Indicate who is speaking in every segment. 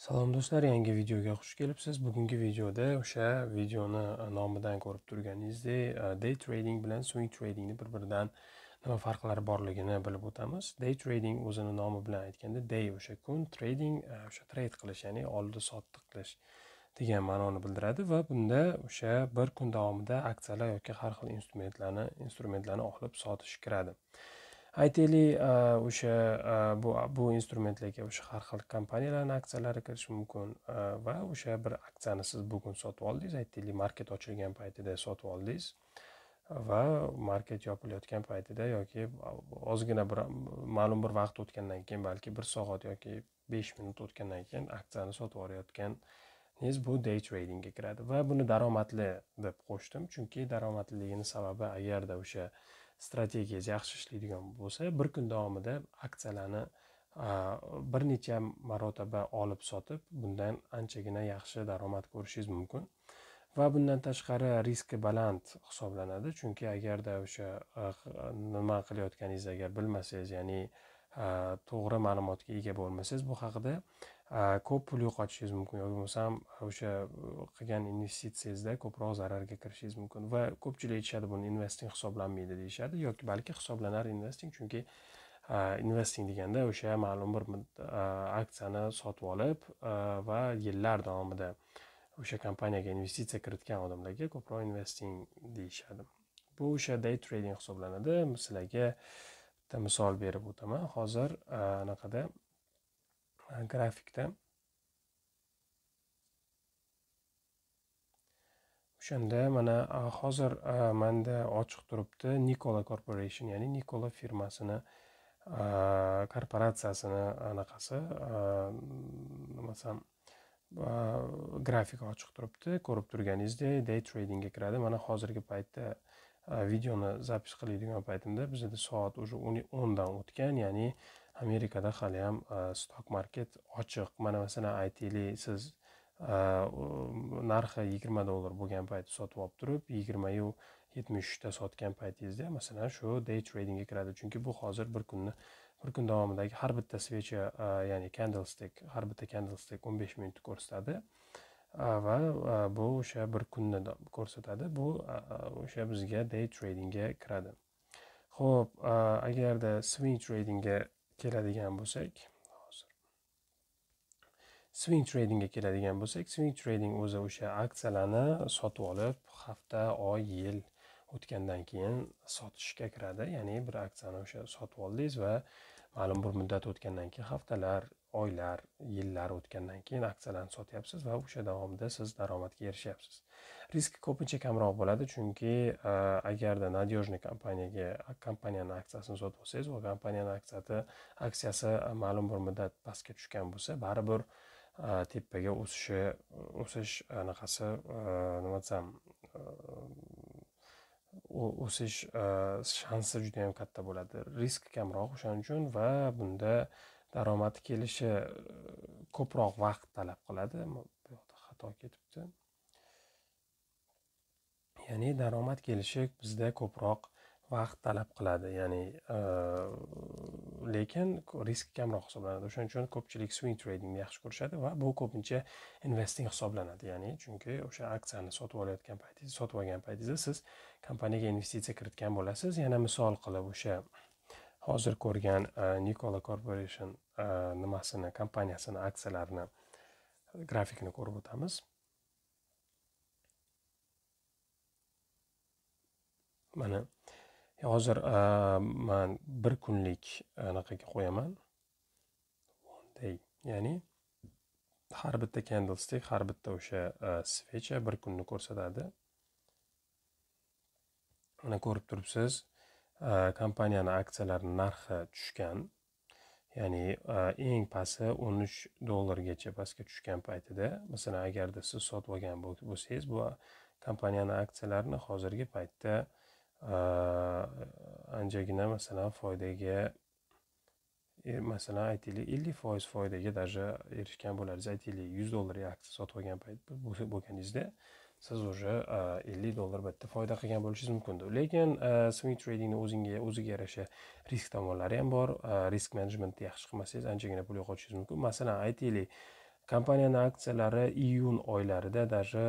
Speaker 1: Salom do'stlar, yangi videoga xush kelibsiz. Bugungi videoda o'sha videoni e, nomidan ko'rib turganingizdek, e, day trading bilan swing tradingni bir-biridan nima farqlari borligini bilib o'tamiz. Day trading o'zini nomi bilan aytganda day o'sha kun, trading e, o'sha trade qilish, ya'ni oldi sotdi qilish degan ma'noni bildiradi va bunda o'sha bir kun davomida aksiyalar yoki har xil instrumentlarni instrumentlarni olib sotish kiradi. aytaylik o'sha bu bu instrumentlarga o'sha har xil kompaniyalarni aksiyalari kirishi mumkin va o'sha bir aksiyani siz bugun sotib oldingiz aytaylik market ochilgan paytida sotib oldingiz va market yopilayotgan paytida yoki ozgina bir ma'lum bir vaqt o'tgandan keyin balki bir soat yoki besh minut o'tgandan keyin aksiyani sotib yuborayotganingiz bu day tradingga kiradi va buni daromadli deb qo'shdim chunki daromadliligini sababi agarda o'sha strategiyangiz yaxshi ishlaydigan bo'lsa bir kun davomida aksiyalarni bir necha marotaba olib sotib bundan anchagina yaxshi daromad ko'rishingiz mumkin va bundan tashqari riski baland hisoblanadi chunki agarda o'sha nima qilayotganingizni agar bilmasangiz ya'ni Э, to'g'ri ma'lumotga ega bo'lmasangiz bu haqida э, ko'p pul yo'qotishingiz mumkin yoki bo'lmasam e, o'sha e, qilgan investitsiyangizda ko'proq zararga kirishingiz mumkin va ko'pchilik aytishadi buni investing hisoblanmaydi deyishadi yoki balki hisoblanar investing chunki e, investing deganda o'sha ma'lum bir aksiyani sotib olib va yillar davomida o'sha kompaniyaga investitsiya kiritgan odamlarga ko'proq investing deyishadi bu o'sha day trading hisoblanadi sizlarga bitta misol berib o'taman hozir anaqada grafikda o'shanda mana hozir manda ochiq turibdi nikola corporation ya'ni nikola firmasini korporatsiyasini anaqasi nimasam grafik ochiq turibdi ko'rib turganingizdek day tradingga kiradi mana hozirgi paytda videoni zapis qiladigan paytimda bizada soat уже o'ndan o'tgan ya'ni amerikada hali ham stok market ochiq mana masalan aytaylik siz narxi yigirma dollar bo'lgan payt sotib olib turib yigirmayu yetmish uchda sotgan paytingizda masalan shu day tradingga kiradi chunki bu hozir bir kunni bir kun davomidagi har bitta svecha ya'ni candlestick har bitta candlestick o'n besh minutni ko'rsatadi va bu o'sha bir kunni ko'rsatadi bu o'sha bizga day tradingga kiradi ho'p agarda swing tradingga keladigan bo'lsak swing tradingga keladigan bo'lsak swing trading o'zi o'sha aksiyalarni sotib olib hafta oy yil o'tgandan keyin sotishga kiradi ya'ni bir aksiyani o'sha sotib oldingiz va ma'lum bir muddat o'tgandan keyin haftalar oylar yillar o'tgandan keyin aksiyalarni sotyapsiz va o'sha davomida siz daromadga erishyapsiz risk ko'pincha kamroq bo'ladi chunki e, agarda надежный kompaniyaga kompaniyani aksiyasini sotib olsangiz va kompaniyani aksiyasi aksiyasi e, ma'lum bir muddat pastga tushgan bo'lsa baribir e, tepaga o'sishi o'sish anaqasi nima desam o'sish shansi juda yam katta bo'ladi risk kamroq o'shaning uchun va bunda daromadi kelishi e, ko'proq vaqt talab qiladi bu yoqda xato ketibdi ya'ni daromad kelishi bizda ko'proq vaqt talab qiladi ya'ni e, lekin risk kamroq hisoblanadi o'shaning uchun ko'pchilik swing tradingni yaxshi ko'rishadi va bu ko'pincha investing hisoblanadi ya'ni chunki o'sha aksiyani sotib olayotgan paytingizda sotib olgan paytingizda siz kompaniyaga investitsiya kiritgan bo'lasiz yana misol qilib o'sha hozir ko'rgan e, nikola corporation e, nimasini kompaniyasini aksiyalarini grafikini ko'rib o'tamiz mana hozir e, man bir kunlik anaqaga qo'yaman day ya'ni har bitta candlestick har bitta o'sha svecha bir kunni ko'rsatadi mana ko'rib turibsiz kompaniyani aksiyalari narxi tushgan ya'ni eng pasti o'n uch dollargacha pastga tushgan paytida masalan agarda siz sotib olgan bo'lsangiz bu kompaniyani aksiyalarini hozirgi paytda anchagina masalan foydaga masalan aytaylik ellik foiz foydaga даже erishgan bo'lardingiz aytaylik yuz dollarga aksiya sotib olgan payt bo'lganingizda siz уже ellik dollar albatta foyda qilgan bo'lishingiz mumkindir lekin swing tradingni o'zingga o'ziga yarasha risk tomonlari ham bor risk menejmentni yaxshi qilmasangiz anchagina pul yo'qotishingiz mumkin masalan aytaylik kompaniyani aksiyalari iyun oylarida даже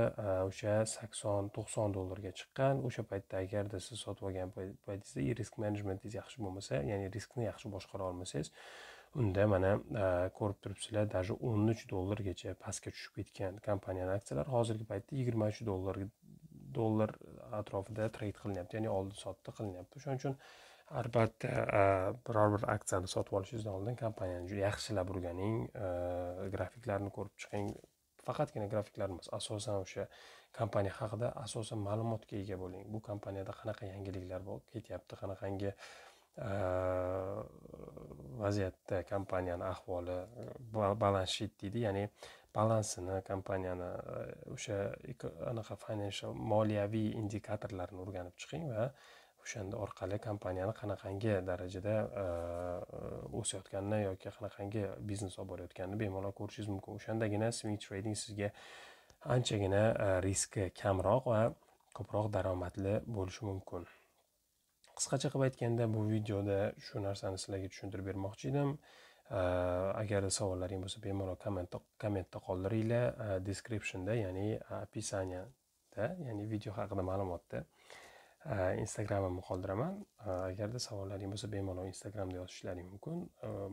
Speaker 1: o'sha sakson to'qson dollarga chiqqan o'sha paytda agarda siz sotib olgan paytingizda risk menejmentingiz yaxshi bo'lmasa ya'ni riskni yaxshi boshqara olmasangiz unda mana e, ko'rib turibsizlar даже o'n uch dollargacha pastga tushib ketgan kompaniyani aksiyalari hozirgi paytda yigirma uch dollar dollar atrofida treyd qilinyapti ya'ni oldi sotdi qilinyapti o'shaning uchun albatta e, biror bir aksiyani sotib olishingizdan oldin kompaniyani juda yaxshilab o'rganing e, grafiklarni ko'rib chiqing faqatgina grafiklar emas asosan o'sha kompaniya haqida asosan ma'lumotga ega bo'ling bu kompaniyada qanaqa yangiliklar bor ketyapti qanaqangi vaziyatda kompaniyani ahvoli balans shit deydi ya'ni balansini kompaniyani o'sha anaqa financial moliyaviy indikatorlarni o'rganib chiqing va o'shanda orqali kompaniyani qanaqangi darajada o'sayotganini yoki qanaqangi biznes olib borayotganini bemalol ko'rishingiz mumkin o'shandagina swing trading sizga anchagina riski kamroq va ko'proq daromadli bo'lishi mumkin qisqacha qilib aytganda bu videoda shu narsani sizlarga tushuntirib bermoqchi edim agarda savollaring bo'lsa bemalol kommentda kommentda qoldiringlar descriptionda ya'ni описаниеda e, ya'ni video haqida ma'lumotda instagramimni qoldiraman agarda savollaring bo'lsa bemalol instagramda yozishlaring mumkin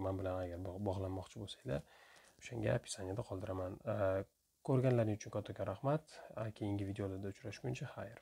Speaker 1: man bilan agar bog'lanmoqchi bo'lsanglar o'shanga описаниеda qoldiraman ko'rganlaring uchun kattakon rahmat keyingi videolarda uchrashguncha xayr